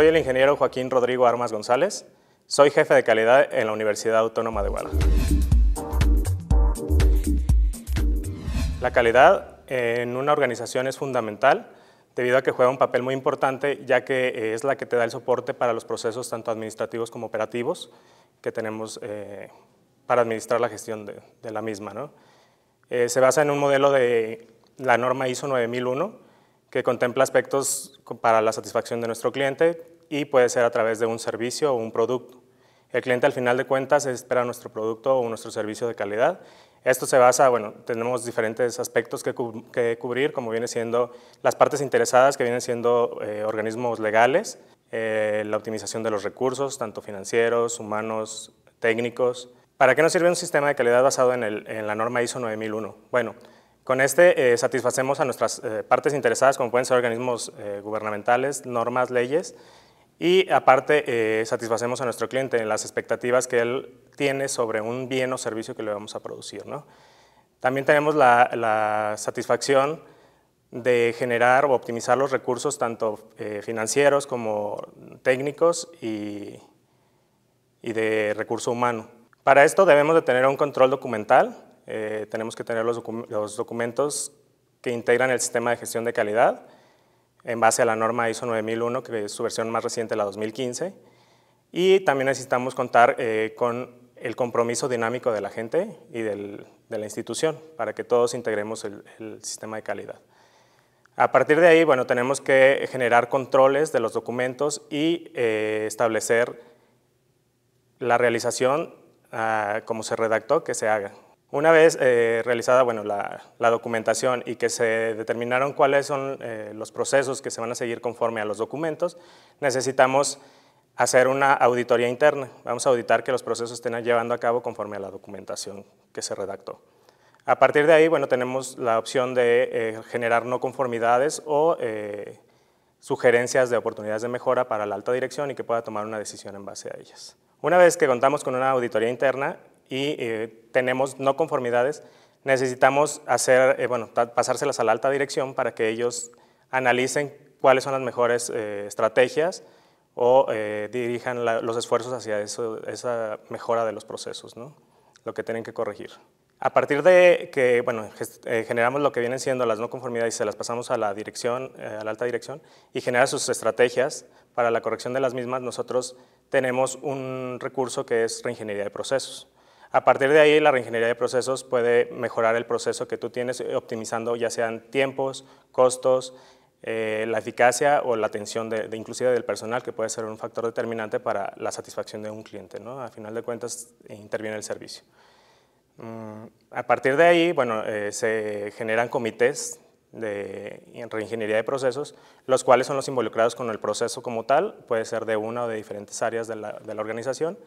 Soy el ingeniero Joaquín Rodrigo Armas González. Soy jefe de calidad en la Universidad Autónoma de Guadalajara. La calidad en una organización es fundamental debido a que juega un papel muy importante ya que es la que te da el soporte para los procesos tanto administrativos como operativos que tenemos eh, para administrar la gestión de, la misma. Eh, se basa en un modelo de la norma ISO 9001 que contempla aspectos para la satisfacción de nuestro cliente y puede ser a través de un servicio o un producto. El cliente al final de cuentas espera nuestro producto o nuestro servicio de calidad. Esto se basa, bueno, tenemos diferentes aspectos que, cubrir, como viene siendo las partes interesadas, que vienen siendo eh, organismos legales, eh, la optimización de los recursos, tanto financieros, humanos, técnicos. ¿Para qué nos sirve un sistema de calidad basado en, en la norma ISO 9001? Bueno, con este eh, satisfacemos a nuestras eh, partes interesadas, como pueden ser organismos eh, gubernamentales, normas, leyes, y aparte satisfacemos a nuestro cliente en las expectativas que él tiene sobre un bien o servicio que le vamos a producir. También tenemos la, satisfacción de generar o optimizar los recursos tanto financieros como técnicos y, y de recurso humano. Para esto debemos de tener un control documental eh, tenemos que tener los, documentos que integran el sistema de gestión de calidad en base a la norma ISO 9001, que es su versión más reciente, la 2015. Y también necesitamos contar eh, con el compromiso dinámico de la gente y del, de la institución para que todos integremos el, sistema de calidad. A partir de ahí, bueno, tenemos que generar controles de los documentos y eh, establecer la realización ah, como se redactó que se haga. Una vez eh, realizada bueno, la, documentación y que se determinaron cuáles son eh, los procesos que se van a seguir conforme a los documentos, necesitamos hacer una auditoría interna. Vamos a auditar que los procesos estén llevando a cabo conforme a la documentación que se redactó. A partir de ahí, bueno, tenemos la opción de eh, generar no conformidades o sugerencias de oportunidades de mejora para la alta dirección y que pueda tomar una decisión en base a ellas. Una vez que contamos con una auditoría interna, y eh, tenemos no conformidades, necesitamos hacer, eh, bueno, pasárselas a la alta dirección para que ellos analicen cuáles son las mejores eh, estrategias o dirijan los esfuerzos hacia eso, esa mejora de los procesos, ¿no? lo que tienen que corregir. A partir de que bueno, generamos lo que vienen siendo las no conformidades y se las pasamos a la dirección, a la alta dirección, y genera sus estrategias para la corrección de las mismas, nosotros tenemos un recurso que es reingeniería de procesos. A partir de ahí, la reingeniería de procesos puede mejorar el proceso que tú tienes, eh, optimizando ya sean tiempos, costos, eh, la eficacia o la atención de, de, inclusive del personal, que puede ser un factor determinante para la satisfacción de un cliente. ¿no? A final de cuentas, eh, interviene el servicio. Mm, a partir de ahí, se generan comités de reingeniería de procesos, los cuales son los involucrados con el proceso como tal, puede ser de una o de diferentes áreas de la organización,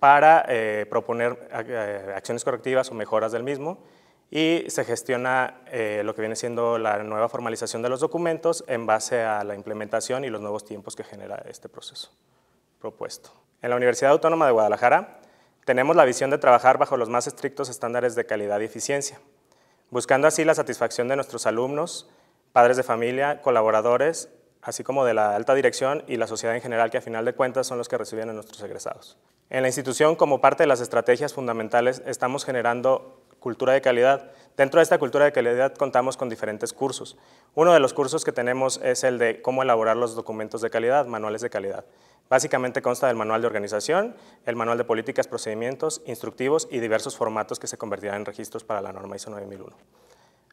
para eh, proponer eh, acciones correctivas o mejoras del mismo y se gestiona eh, lo que viene siendo la nueva formalización de los documentos en base a la implementación y los nuevos tiempos que genera este proceso propuesto. En la Universidad Autónoma de Guadalajara tenemos la visión de trabajar bajo los más estrictos estándares de calidad y eficiencia, buscando así la satisfacción de nuestros alumnos, padres de familia, colaboradores, así como de la alta dirección y la sociedad en general, que a final de cuentas son los que reciben a nuestros egresados. En la institución, como parte de las estrategias fundamentales, estamos generando cultura de calidad. Dentro de esta cultura de calidad contamos con diferentes cursos. Uno de los cursos que tenemos es el de cómo elaborar los documentos de calidad, manuales de calidad. Básicamente consta del manual de organización, el manual de políticas, procedimientos, instructivos y diversos formatos que se convertirán en registros para la norma ISO 9001.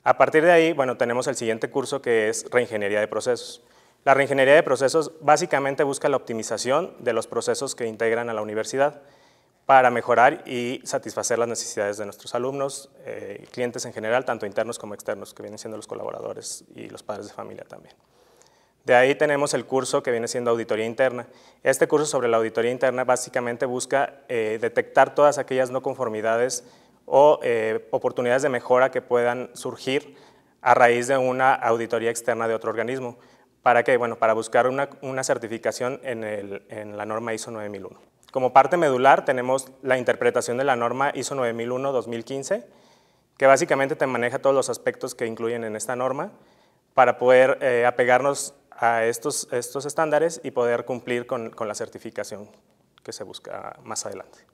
A partir de ahí, bueno, tenemos el siguiente curso que es reingeniería de procesos. La reingeniería de procesos básicamente busca la optimización de los procesos que integran a la universidad para mejorar y satisfacer las necesidades de nuestros alumnos, eh, clientes en general, tanto internos como externos, que vienen siendo los colaboradores y los padres de familia también. De ahí tenemos el curso que viene siendo auditoría interna. Este curso sobre la auditoría interna básicamente busca eh, detectar todas aquellas no conformidades o eh, oportunidades de mejora que puedan surgir a raíz de una auditoría externa de otro organismo. ¿Para qué? Bueno, para buscar una, certificación en, la norma ISO 9001. Como parte medular tenemos la interpretación de la norma ISO 9001-2015, que básicamente te maneja todos los aspectos que incluyen en esta norma para poder eh, apegarnos a estos, estos estándares y poder cumplir con la certificación que se busca más adelante.